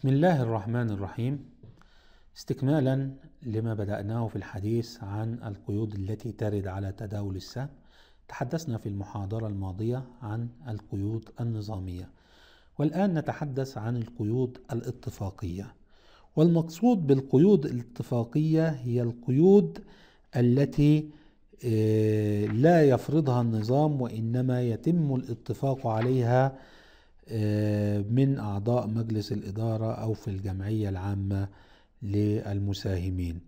بسم الله الرحمن الرحيم استكمالا لما بدأناه في الحديث عن القيود التي ترد على تداول السهم تحدثنا في المحاضرة الماضية عن القيود النظامية والآن نتحدث عن القيود الاتفاقية والمقصود بالقيود الاتفاقية هي القيود التي آه، لا يفرضها النظام وإنما يتم الاتفاق عليها آه، من أعضاء مجلس الإدارة أو في الجمعية العامة للمساهمين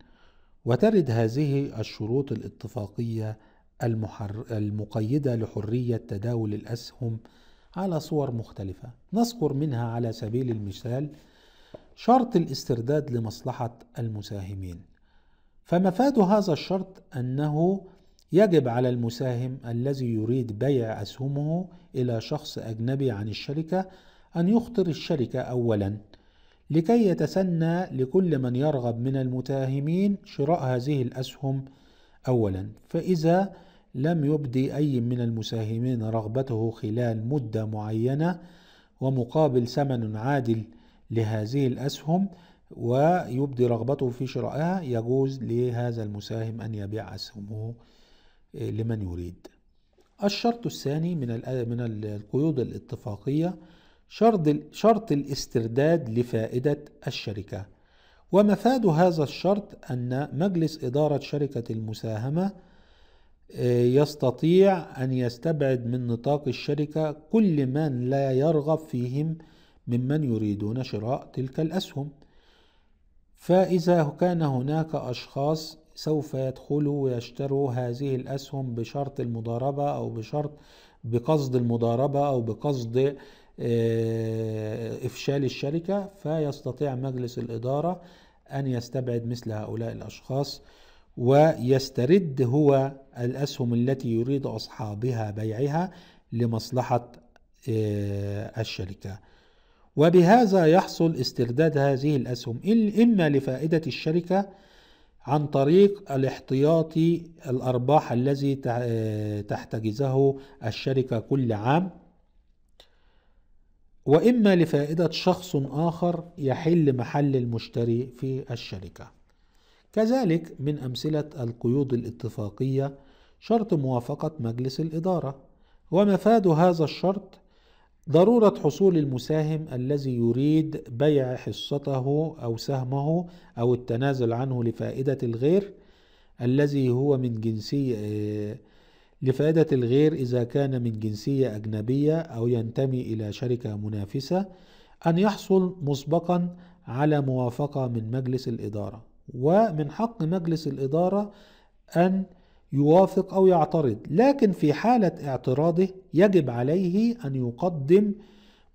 وترد هذه الشروط الاتفاقية المحر... المقيدة لحرية تداول الأسهم على صور مختلفة نذكر منها على سبيل المثال شرط الاسترداد لمصلحة المساهمين فمفاد هذا الشرط أنه يجب على المساهم الذي يريد بيع أسهمه إلى شخص أجنبي عن الشركة أن يخطر الشركة أولاً لكي يتسنى لكل من يرغب من المتاهمين شراء هذه الأسهم أولاً، فإذا لم يبدي أي من المساهمين رغبته خلال مدة معينة ومقابل ثمن عادل لهذه الأسهم ويبدي رغبته في شرائها يجوز لهذا المساهم أن يبيع أسهمه لمن يريد الشرط الثاني من من القيود الاتفاقيه شرط شرط الاسترداد لفائده الشركه ومفاد هذا الشرط ان مجلس اداره شركه المساهمه آه، يستطيع ان يستبعد من نطاق الشركه كل من لا يرغب فيهم ممن يريدون شراء تلك الاسهم فاذا كان هناك اشخاص سوف يدخلوا ويشتروا هذه الأسهم بشرط المضاربة أو بشرط بقصد المضاربة أو بقصد آه، إفشال الشركة فيستطيع مجلس الإدارة أن يستبعد مثل هؤلاء الأشخاص ويسترد هو الأسهم التي يريد أصحابها بيعها لمصلحة آه، الشركة وبهذا يحصل استرداد هذه الأسهم إما لفائدة الشركة عن طريق الاحتياطي الأرباح الذي تحتجزه الشركة كل عام وإما لفائدة شخص آخر يحل محل المشتري في الشركة كذلك من أمثلة القيود الاتفاقية شرط موافقة مجلس الإدارة ومفاد هذا الشرط ضرورة حصول المساهم الذي يريد بيع حصته أو سهمه أو التنازل عنه لفائدة الغير الذي هو من جنسية آه، لفائدة الغير إذا كان من جنسية أجنبية أو ينتمي إلى شركة منافسة أن يحصل مسبقا على موافقة من مجلس الإدارة ومن حق مجلس الإدارة أن يوافق أو يعترض لكن في حالة اعتراضه يجب عليه أن يقدم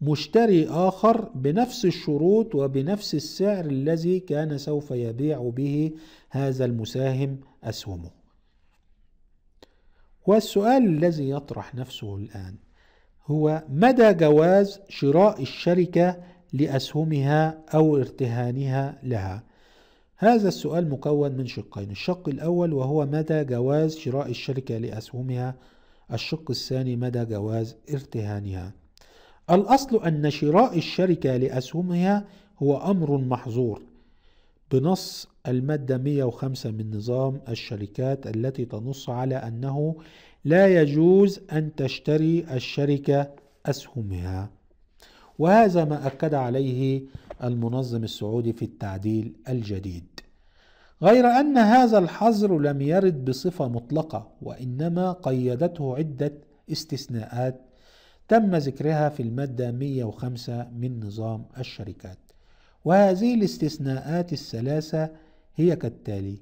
مشتري آخر بنفس الشروط وبنفس السعر الذي كان سوف يبيع به هذا المساهم أسهمه والسؤال الذي يطرح نفسه الآن هو مدى جواز شراء الشركة لأسهمها أو ارتهانها لها هذا السؤال مكون من شقين الشق الأول وهو مدى جواز شراء الشركة لأسهمها الشق الثاني مدى جواز ارتهانها الأصل أن شراء الشركة لأسهمها هو أمر محظور بنص المادة 105 من نظام الشركات التي تنص على أنه لا يجوز أن تشتري الشركة أسهمها وهذا ما أكد عليه المنظم السعودي في التعديل الجديد غير أن هذا الحظر لم يرد بصفة مطلقة وإنما قيدته عدة استثناءات تم ذكرها في المادة 105 من نظام الشركات وهذه الاستثناءات الثلاثة هي كالتالي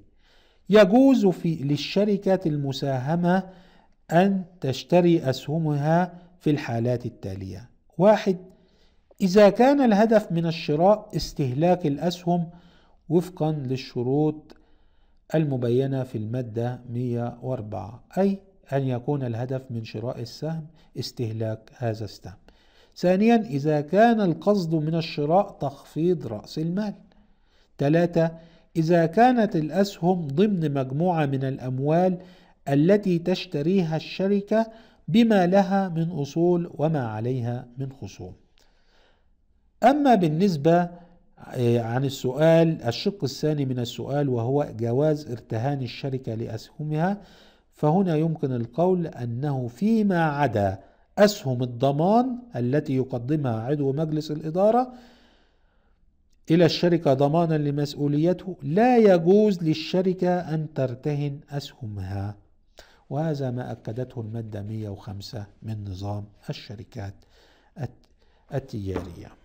يجوز في للشركات المساهمة أن تشتري أسهمها في الحالات التالية واحد إذا كان الهدف من الشراء استهلاك الأسهم وفقا للشروط المبينة في المادة 104 أي أن يكون الهدف من شراء السهم استهلاك هذا السهم ثانيا إذا كان القصد من الشراء تخفيض رأس المال ثلاثة إذا كانت الأسهم ضمن مجموعة من الأموال التي تشتريها الشركة بما لها من أصول وما عليها من خصوم أما بالنسبة آه، عن السؤال الشق الثاني من السؤال وهو جواز ارتهان الشركة لأسهمها فهنا يمكن القول أنه فيما عدا أسهم الضمان التي يقدمها عضو مجلس الإدارة إلى الشركة ضمانا لمسؤوليته لا يجوز للشركة أن ترتهن أسهمها وهذا ما أكدته المادة 105 من نظام الشركات التجارية